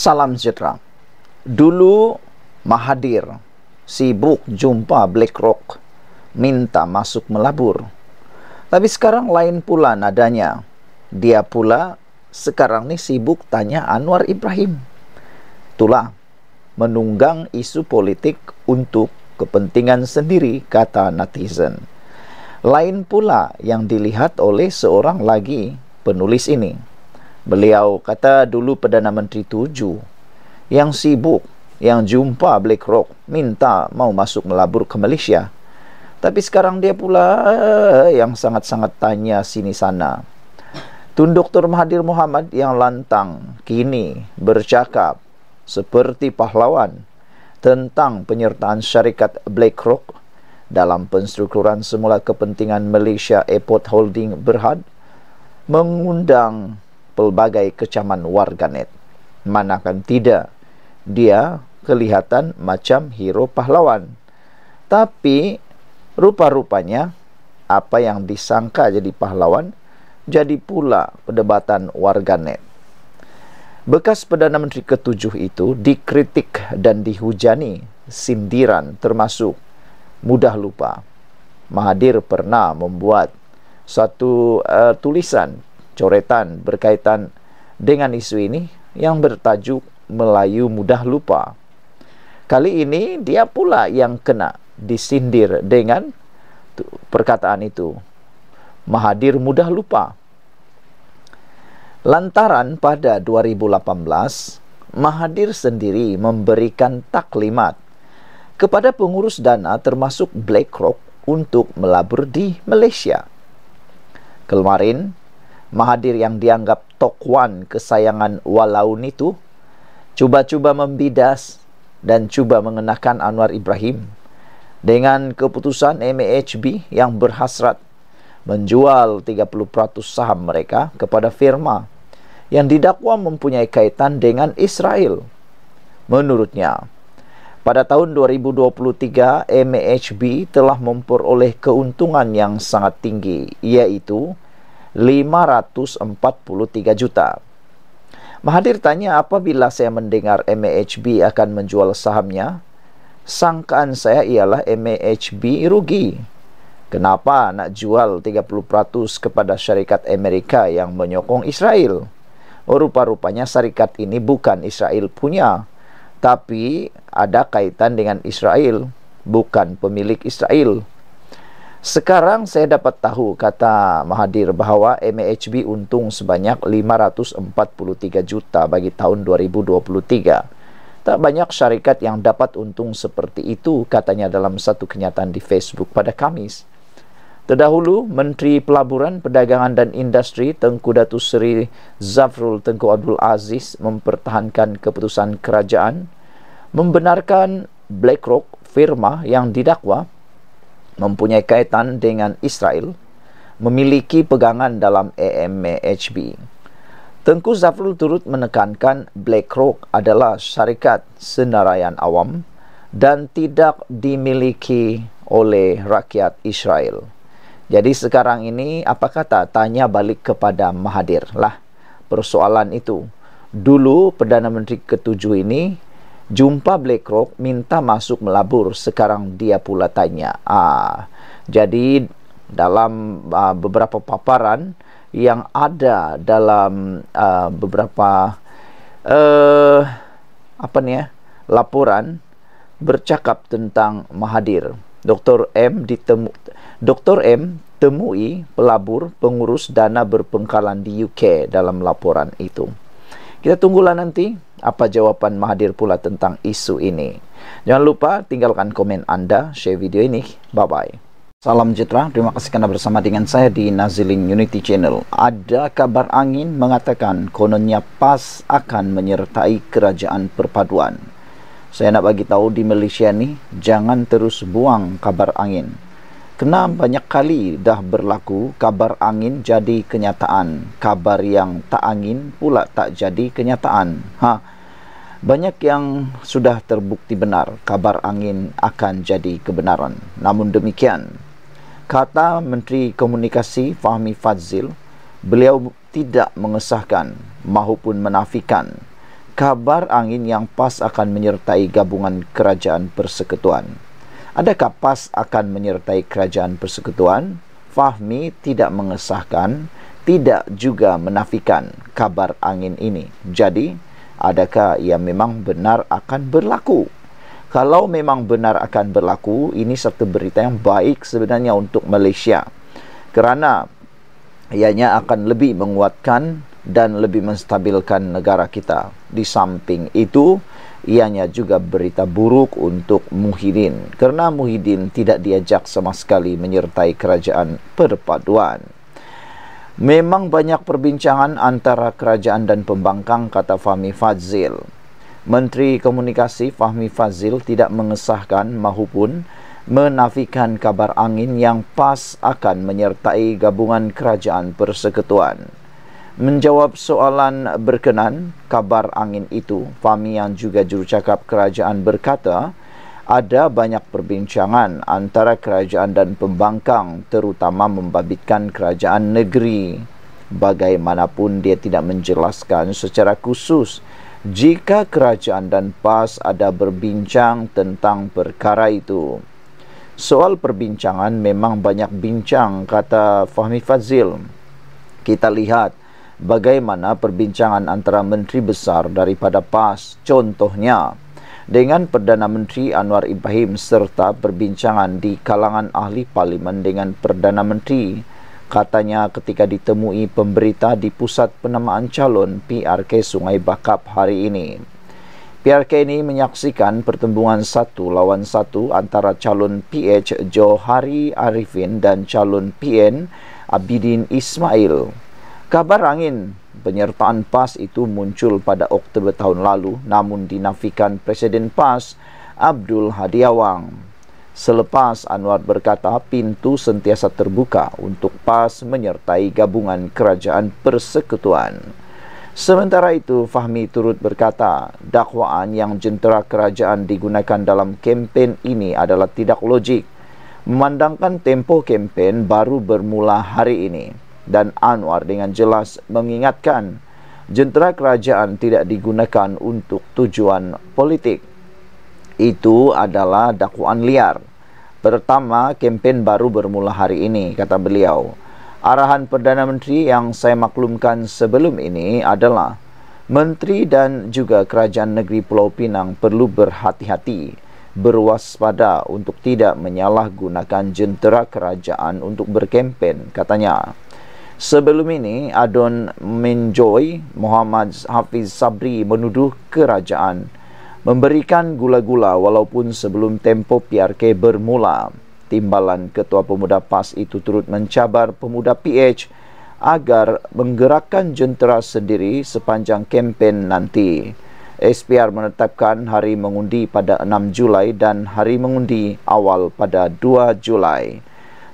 Salam sejahtera. Dulu mahadir sibuk jumpa Black Rock, minta masuk melabur. Tapi sekarang lain pula nadanya. Dia pula sekarang ni sibuk tanya Anwar Ibrahim. Itulah menunggang isu politik untuk kepentingan sendiri kata netizen. Lain pula yang dilihat oleh seorang lagi penulis ini. Beliau kata dulu Perdana Menteri tujuh yang sibuk yang jumpa Black Rock minta mau masuk melabur ke Malaysia. Tapi sekarang dia pula eh, yang sangat-sangat tanya sini sana. Tun Dr. Mahathir Muhammad yang lantang kini bercakap seperti pahlawan tentang penyertaan syarikat Black Rock dalam penstrukturan semula kepentingan Malaysia Airport Holding Berhad mengundang pelbagai kecaman warganet. Manakan tidak, dia kelihatan macam hero pahlawan. Tapi, rupa-rupanya, apa yang disangka jadi pahlawan, jadi pula perdebatan warganet. Bekas Perdana Menteri ketujuh itu dikritik dan dihujani sindiran termasuk mudah lupa. Mahathir pernah membuat satu uh, tulisan coretan berkaitan dengan isu ini yang bertajuk Melayu Mudah Lupa. Kali ini dia pula yang kena disindir dengan perkataan itu. Mahadir Mudah Lupa. Lantaran pada 2018, Mahadir sendiri memberikan taklimat kepada pengurus dana termasuk BlackRock untuk melabur di Malaysia. Kemarin, Mahadir yang dianggap tokwan kesayangan Walaun itu cuba-cuba membidas dan cuba mengenakan Anwar Ibrahim dengan keputusan MHB yang berhasrat menjual 30% saham mereka kepada firma yang didakwa mempunyai kaitan dengan Israel. Menurutnya, pada tahun 2023, MHB telah memperoleh keuntungan yang sangat tinggi, iaitu 543 juta. Mahathir tanya apabila saya mendengar MHB akan menjual sahamnya, sangkaan saya ialah MHB rugi. Kenapa nak jual 30% kepada syarikat Amerika yang menyokong Israel? Rupa-rupanya syarikat ini bukan Israel punya, tapi ada kaitan dengan Israel, bukan pemilik Israel. Sekarang saya dapat tahu kata Mahadir bahawa MHB untung sebanyak 543 juta bagi tahun 2023. Tak banyak syarikat yang dapat untung seperti itu katanya dalam satu kenyataan di Facebook pada Kamis. Terdahulu, Menteri Pelaburan, Perdagangan dan Industri Tengku Datu Seri Zafrul Tengku Abdul Aziz mempertahankan keputusan kerajaan membenarkan BlackRock firma yang didakwa mempunyai kaitan dengan Israel memiliki pegangan dalam AMHB. Tengku Zafrul turut menekankan BlackRock adalah syarikat senarayan awam dan tidak dimiliki oleh rakyat Israel. Jadi sekarang ini apa kata tanya balik kepada Mahathir lah persoalan itu. Dulu Perdana Menteri ketujuh ini jumpa BlackRock minta masuk melabur sekarang dia pula tanya ah jadi dalam uh, beberapa paparan yang ada dalam uh, beberapa uh, apa nih eh, ya laporan bercakap tentang Mahadir Dr M ditemu Dr M temui pelabur pengurus dana berpengkalan di UK dalam laporan itu kita tunggulah nanti apa jawapan mahadir pula tentang isu ini. Jangan lupa tinggalkan komen anda, share video ini. Bye-bye. Salam sejahtera, terima kasih kerana bersama dengan saya di Naziling Unity Channel. Ada kabar angin mengatakan kononnya PAS akan menyertai kerajaan perpaduan. Saya nak bagi tahu di Malaysia ni, jangan terus buang kabar angin. Kenapa banyak kali dah berlaku kabar angin jadi kenyataan, kabar yang tak angin pula tak jadi kenyataan. Ha. Banyak yang sudah terbukti benar kabar angin akan jadi kebenaran. Namun demikian, kata Menteri Komunikasi Fahmi Fazil, beliau tidak mengesahkan mahupun menafikan kabar angin yang pas akan menyertai gabungan kerajaan persekutuan. Adakah PAS akan menyertai kerajaan persekutuan? Fahmi tidak mengesahkan, tidak juga menafikan kabar angin ini. Jadi, adakah ia memang benar akan berlaku? Kalau memang benar akan berlaku, ini satu berita yang baik sebenarnya untuk Malaysia. Kerana ianya akan lebih menguatkan dan lebih menstabilkan negara kita. Di samping itu, ianya juga berita buruk untuk Muhyiddin kerana Muhyiddin tidak diajak sama sekali menyertai kerajaan perpaduan. Memang banyak perbincangan antara kerajaan dan pembangkang kata Fahmi Fazil. Menteri Komunikasi Fahmi Fazil tidak mengesahkan mahupun menafikan kabar angin yang PAS akan menyertai gabungan kerajaan persekutuan menjawab soalan berkenan kabar angin itu, Fahmi yang juga jurucakap kerajaan berkata, ada banyak perbincangan antara kerajaan dan pembangkang terutama membabitkan kerajaan negeri. Bagaimanapun dia tidak menjelaskan secara khusus jika kerajaan dan PAS ada berbincang tentang perkara itu. Soal perbincangan memang banyak bincang kata Fahmi Fazil. Kita lihat bagaimana perbincangan antara menteri besar daripada PAS contohnya dengan Perdana Menteri Anwar Ibrahim serta perbincangan di kalangan ahli parlimen dengan Perdana Menteri katanya ketika ditemui pemberita di pusat penamaan calon PRK Sungai Bakap hari ini. PRK ini menyaksikan pertembungan satu lawan satu antara calon PH Johari Arifin dan calon PN Abidin Ismail. Kabar angin penyertaan PAS itu muncul pada Oktober tahun lalu namun dinafikan Presiden PAS Abdul Hadi Awang. Selepas Anwar berkata pintu sentiasa terbuka untuk PAS menyertai gabungan kerajaan persekutuan. Sementara itu Fahmi turut berkata dakwaan yang jentera kerajaan digunakan dalam kempen ini adalah tidak logik. Memandangkan tempo kempen baru bermula hari ini dan Anwar dengan jelas mengingatkan jentera kerajaan tidak digunakan untuk tujuan politik. Itu adalah dakwaan liar. Pertama, kempen baru bermula hari ini, kata beliau. Arahan Perdana Menteri yang saya maklumkan sebelum ini adalah Menteri dan juga Kerajaan Negeri Pulau Pinang perlu berhati-hati, berwaspada untuk tidak menyalahgunakan jentera kerajaan untuk berkempen, katanya. Sebelum ini, Adun Minjoy Muhammad Hafiz Sabri menuduh kerajaan memberikan gula-gula walaupun sebelum tempo PRK bermula. Timbalan Ketua Pemuda PAS itu turut mencabar Pemuda PH agar menggerakkan jentera sendiri sepanjang kempen nanti. SPR menetapkan hari mengundi pada 6 Julai dan hari mengundi awal pada 2 Julai.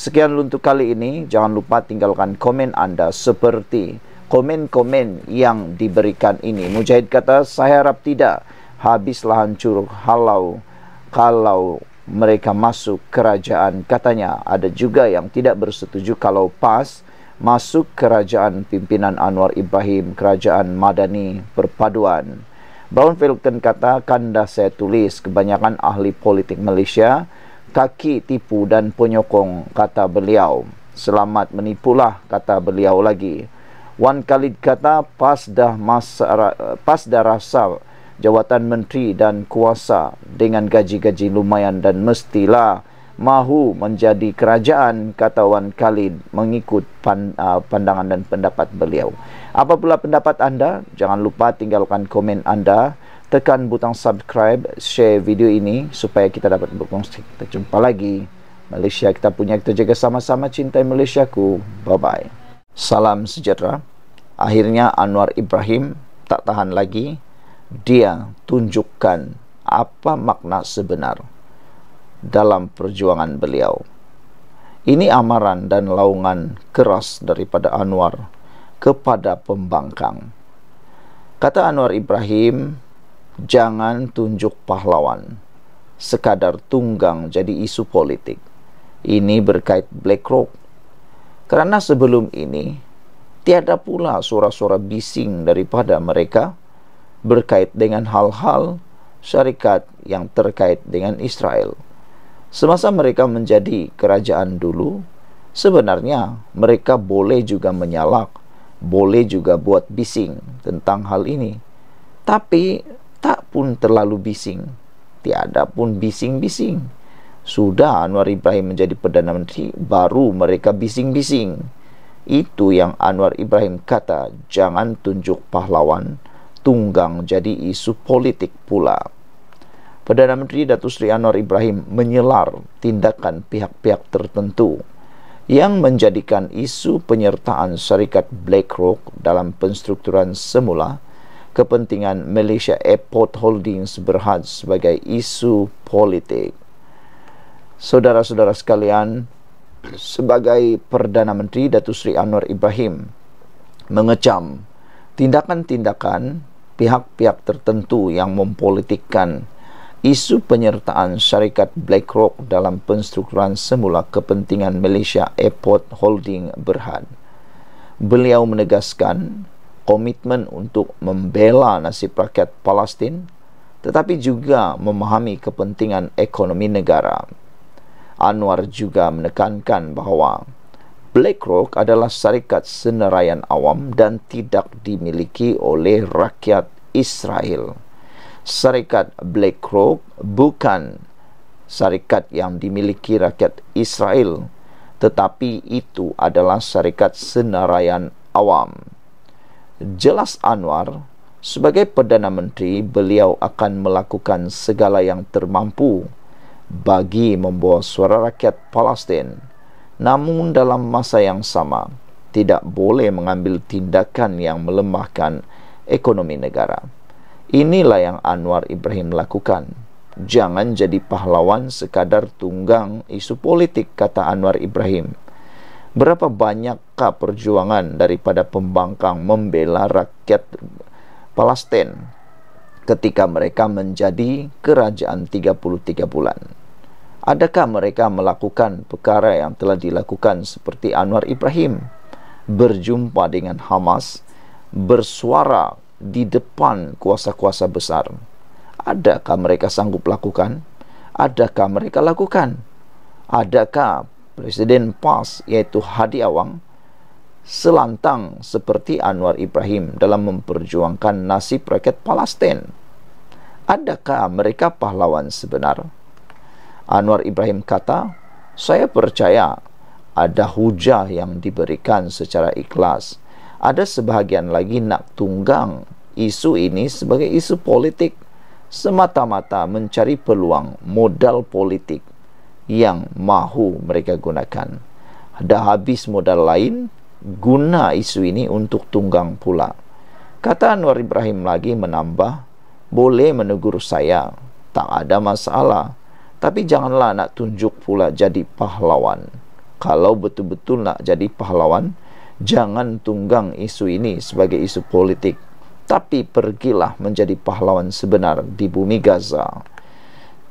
Sekian untuk kali ini. Jangan lupa tinggalkan komen anda seperti komen-komen yang diberikan ini. Mujahid kata, saya harap tidak habislah hancur halau kalau mereka masuk kerajaan. Katanya ada juga yang tidak bersetuju kalau PAS masuk kerajaan pimpinan Anwar Ibrahim, kerajaan Madani Perpaduan. Brownfield kata, kanda saya tulis kebanyakan ahli politik Malaysia kaki tipu dan penyokong kata beliau selamat menipulah kata beliau lagi Wan Khalid kata pas dah masa pas dah rasa jawatan menteri dan kuasa dengan gaji-gaji lumayan dan mestilah mahu menjadi kerajaan kata Wan Khalid mengikut pan, uh, pandangan dan pendapat beliau apa pula pendapat anda jangan lupa tinggalkan komen anda tekan butang subscribe, share video ini supaya kita dapat berkongsi. Kita jumpa lagi. Malaysia kita punya, kita jaga sama-sama cintai Malaysia ku. Bye-bye. Salam sejahtera. Akhirnya Anwar Ibrahim tak tahan lagi. Dia tunjukkan apa makna sebenar dalam perjuangan beliau. Ini amaran dan laungan keras daripada Anwar kepada pembangkang. Kata Anwar Ibrahim, jangan tunjuk pahlawan sekadar tunggang jadi isu politik. Ini berkait black rock. Karena sebelum ini, tiada pula suara-suara bising daripada mereka berkait dengan hal-hal syarikat yang terkait dengan Israel. Semasa mereka menjadi kerajaan dulu, sebenarnya mereka boleh juga menyalak, boleh juga buat bising tentang hal ini. Tapi tak pun terlalu bising tiada pun bising-bising sudah Anwar Ibrahim menjadi Perdana Menteri baru mereka bising-bising itu yang Anwar Ibrahim kata jangan tunjuk pahlawan tunggang jadi isu politik pula Perdana Menteri Datuk Sri Anwar Ibrahim menyelar tindakan pihak-pihak tertentu yang menjadikan isu penyertaan syarikat BlackRock dalam penstrukturan semula kepentingan Malaysia Airport Holdings Berhad sebagai isu politik. Saudara-saudara sekalian, sebagai Perdana Menteri Datuk Sri Anwar Ibrahim mengecam tindakan-tindakan pihak-pihak tertentu yang mempolitikkan isu penyertaan syarikat BlackRock dalam penstrukturan semula kepentingan Malaysia Airport Holding Berhad. Beliau menegaskan komitmen untuk membela nasib rakyat Palestin tetapi juga memahami kepentingan ekonomi negara. Anwar juga menekankan bahawa BlackRock adalah syarikat senarayan awam dan tidak dimiliki oleh rakyat Israel. Syarikat BlackRock bukan syarikat yang dimiliki rakyat Israel, tetapi itu adalah syarikat senarayan awam jelas Anwar sebagai perdana menteri beliau akan melakukan segala yang termampu bagi membawa suara rakyat Palestin namun dalam masa yang sama tidak boleh mengambil tindakan yang melemahkan ekonomi negara inilah yang Anwar Ibrahim lakukan jangan jadi pahlawan sekadar tunggang isu politik kata Anwar Ibrahim Berapa banyakkah perjuangan daripada pembangkang membela rakyat Palestin ketika mereka menjadi kerajaan 33 bulan? Adakah mereka melakukan perkara yang telah dilakukan seperti Anwar Ibrahim berjumpa dengan Hamas, bersuara di depan kuasa-kuasa besar? Adakah mereka sanggup lakukan? Adakah mereka lakukan? Adakah Presiden PAS iaitu Hadi Awang selantang seperti Anwar Ibrahim dalam memperjuangkan nasib rakyat Palestin. Adakah mereka pahlawan sebenar? Anwar Ibrahim kata, "Saya percaya ada hujah yang diberikan secara ikhlas. Ada sebahagian lagi nak tunggang isu ini sebagai isu politik semata-mata mencari peluang modal politik yang mahu mereka gunakan dah habis modal lain guna isu ini untuk tunggang pula kata Anwar Ibrahim lagi menambah boleh menegur saya tak ada masalah tapi janganlah nak tunjuk pula jadi pahlawan kalau betul-betul nak jadi pahlawan jangan tunggang isu ini sebagai isu politik tapi pergilah menjadi pahlawan sebenar di bumi Gaza.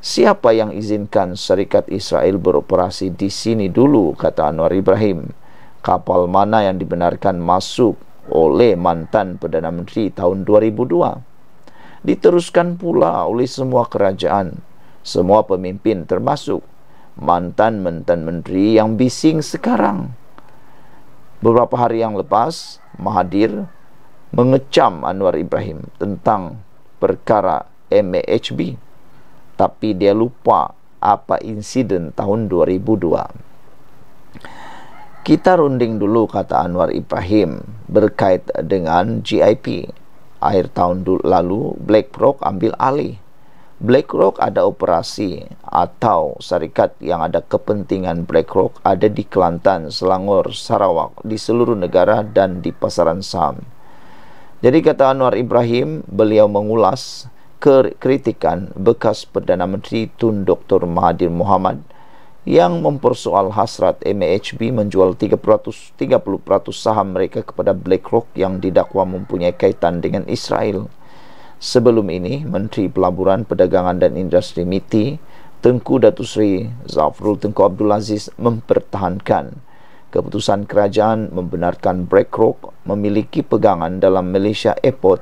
Siapa yang izinkan Serikat Israel beroperasi di sini dulu, kata Anwar Ibrahim. Kapal mana yang dibenarkan masuk oleh mantan Perdana Menteri tahun 2002? Diteruskan pula oleh semua kerajaan, semua pemimpin termasuk mantan-mantan menteri yang bising sekarang. Beberapa hari yang lepas, Mahathir mengecam Anwar Ibrahim tentang perkara MAHB tapi dia lupa apa insiden tahun 2002. Kita runding dulu kata Anwar Ibrahim berkait dengan GIP. Akhir tahun lalu BlackRock ambil alih. BlackRock ada operasi atau syarikat yang ada kepentingan BlackRock ada di Kelantan, Selangor, Sarawak, di seluruh negara dan di pasaran saham. Jadi kata Anwar Ibrahim, beliau mengulas kritikan bekas Perdana Menteri Tun Dr. Mahathir Mohamad yang mempersoal hasrat MHB menjual 30%, 30% saham mereka kepada BlackRock yang didakwa mempunyai kaitan dengan Israel. Sebelum ini, Menteri Pelaburan, Perdagangan dan Industri MITI, Tengku Datu Seri Zafrul Tengku Abdul Aziz mempertahankan keputusan kerajaan membenarkan BlackRock memiliki pegangan dalam Malaysia Airport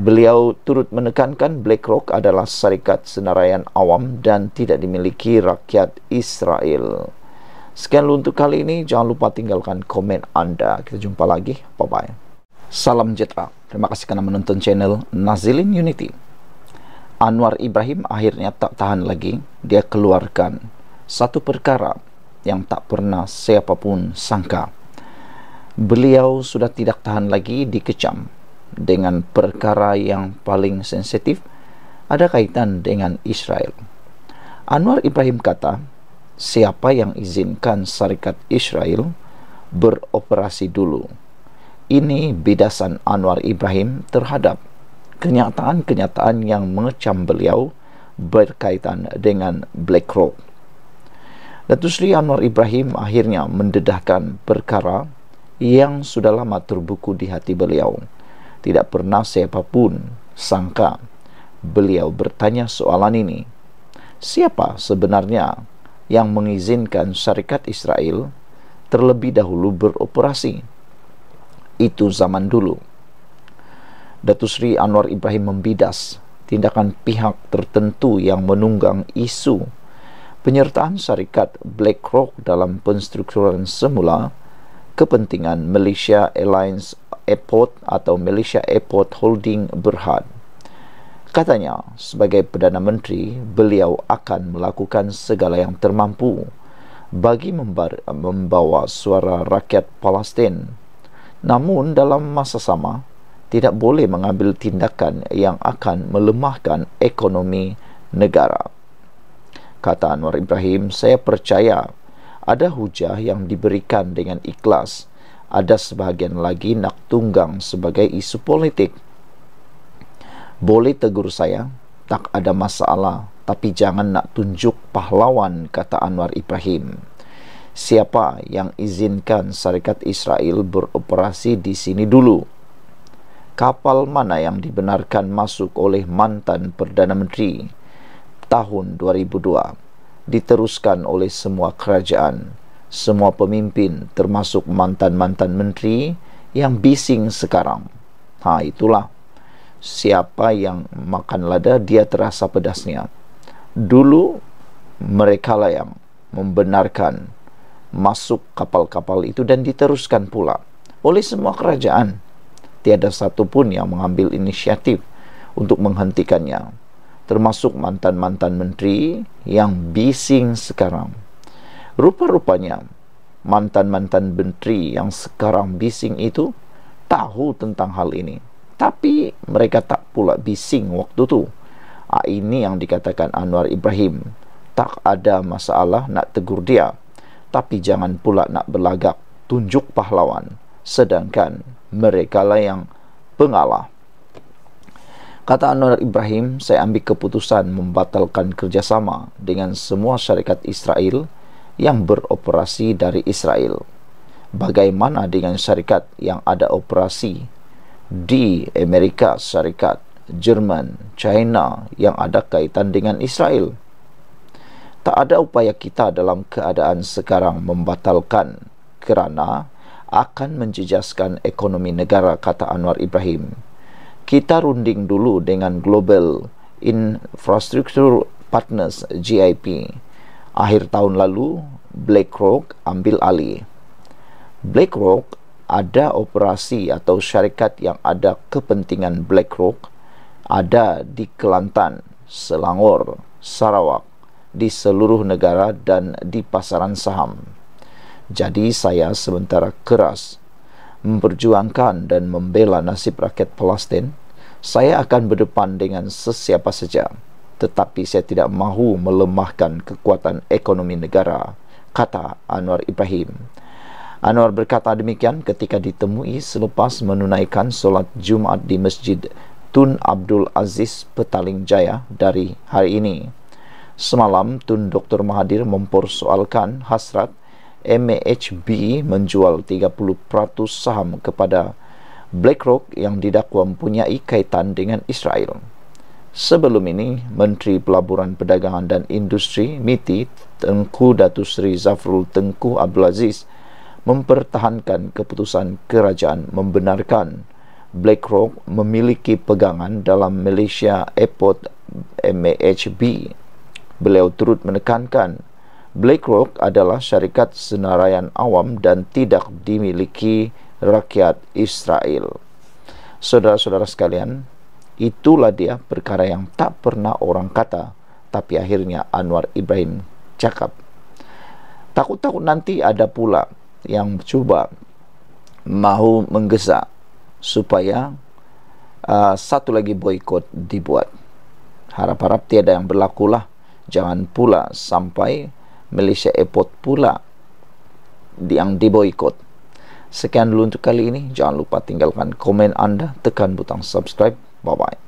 Beliau turut menekankan BlackRock adalah syarikat senarayan awam dan tidak dimiliki rakyat Israel. Sekian dulu untuk kali ini. Jangan lupa tinggalkan komen anda. Kita jumpa lagi. Bye-bye. Salam jetra. Terima kasih kerana menonton channel Nazilin Unity. Anwar Ibrahim akhirnya tak tahan lagi. Dia keluarkan satu perkara yang tak pernah siapapun sangka. Beliau sudah tidak tahan lagi dikecam dengan perkara yang paling sensitif ada kaitan dengan Israel. Anwar Ibrahim kata, siapa yang izinkan syarikat Israel beroperasi dulu. Ini bidasan Anwar Ibrahim terhadap kenyataan-kenyataan yang mengecam beliau berkaitan dengan Black Rock. Datuk Sri Anwar Ibrahim akhirnya mendedahkan perkara yang sudah lama terbuku di hati beliau. Tidak pernah siapapun sangka beliau bertanya soalan ini. Siapa sebenarnya yang mengizinkan syarikat Israel terlebih dahulu beroperasi? Itu zaman dulu. Datu Sri Anwar Ibrahim membidas tindakan pihak tertentu yang menunggang isu penyertaan syarikat BlackRock dalam penstrukturan semula kepentingan Malaysia Airlines Airport atau Malaysia Airport Holding Berhad. Katanya, sebagai Perdana Menteri, beliau akan melakukan segala yang termampu bagi membawa suara rakyat Palestin. Namun dalam masa sama, tidak boleh mengambil tindakan yang akan melemahkan ekonomi negara. Kata Anwar Ibrahim, saya percaya ada hujah yang diberikan dengan ikhlas ada sebahagian lagi nak tunggang sebagai isu politik boleh tegur saya tak ada masalah tapi jangan nak tunjuk pahlawan kata Anwar Ibrahim siapa yang izinkan syarikat Israel beroperasi di sini dulu kapal mana yang dibenarkan masuk oleh mantan Perdana Menteri tahun 2002 diteruskan oleh semua kerajaan, semua pemimpin termasuk mantan-mantan menteri yang bising sekarang. Ha itulah. Siapa yang makan lada dia terasa pedasnya. Dulu mereka lah yang membenarkan masuk kapal-kapal itu dan diteruskan pula oleh semua kerajaan. Tiada satu pun yang mengambil inisiatif untuk menghentikannya termasuk mantan-mantan menteri yang bising sekarang. Rupa-rupanya mantan-mantan menteri yang sekarang bising itu tahu tentang hal ini. Tapi mereka tak pula bising waktu tu. Ah, ini yang dikatakan Anwar Ibrahim. Tak ada masalah nak tegur dia. Tapi jangan pula nak berlagak tunjuk pahlawan. Sedangkan mereka lah yang pengalah. Kata Anwar Ibrahim, saya ambil keputusan membatalkan kerjasama dengan semua syarikat Israel yang beroperasi dari Israel. Bagaimana dengan syarikat yang ada operasi di Amerika Syarikat, Jerman, China yang ada kaitan dengan Israel? Tak ada upaya kita dalam keadaan sekarang membatalkan kerana akan menjejaskan ekonomi negara, kata Anwar Ibrahim kita runding dulu dengan Global Infrastructure Partners GIP. Akhir tahun lalu, BlackRock ambil alih. BlackRock ada operasi atau syarikat yang ada kepentingan BlackRock ada di Kelantan, Selangor, Sarawak, di seluruh negara dan di pasaran saham. Jadi saya sementara keras memperjuangkan dan membela nasib rakyat Palestin, saya akan berdepan dengan sesiapa saja. Tetapi saya tidak mahu melemahkan kekuatan ekonomi negara, kata Anwar Ibrahim. Anwar berkata demikian ketika ditemui selepas menunaikan solat Jumat di Masjid Tun Abdul Aziz Petaling Jaya dari hari ini. Semalam, Tun Dr. Mahathir mempersoalkan hasrat MHB menjual 30% saham kepada BlackRock yang didakwa mempunyai kaitan dengan Israel. Sebelum ini, Menteri Pelaburan Perdagangan dan Industri MITI Tengku Datu Seri Zafrul Tengku Abdul Aziz mempertahankan keputusan kerajaan membenarkan BlackRock memiliki pegangan dalam Malaysia Airport MHB. Beliau turut menekankan BlackRock adalah syarikat senarayan awam dan tidak dimiliki rakyat Israel. Saudara-saudara sekalian, itulah dia perkara yang tak pernah orang kata, tapi akhirnya Anwar Ibrahim cakap. Takut-takut nanti ada pula yang cuba mahu menggesa supaya uh, satu lagi boykot dibuat. Harap-harap tiada yang berlakulah. Jangan pula sampai... Malaysia Airport pula yang diboykot. Sekian dulu untuk kali ini. Jangan lupa tinggalkan komen anda, tekan butang subscribe. Bye-bye.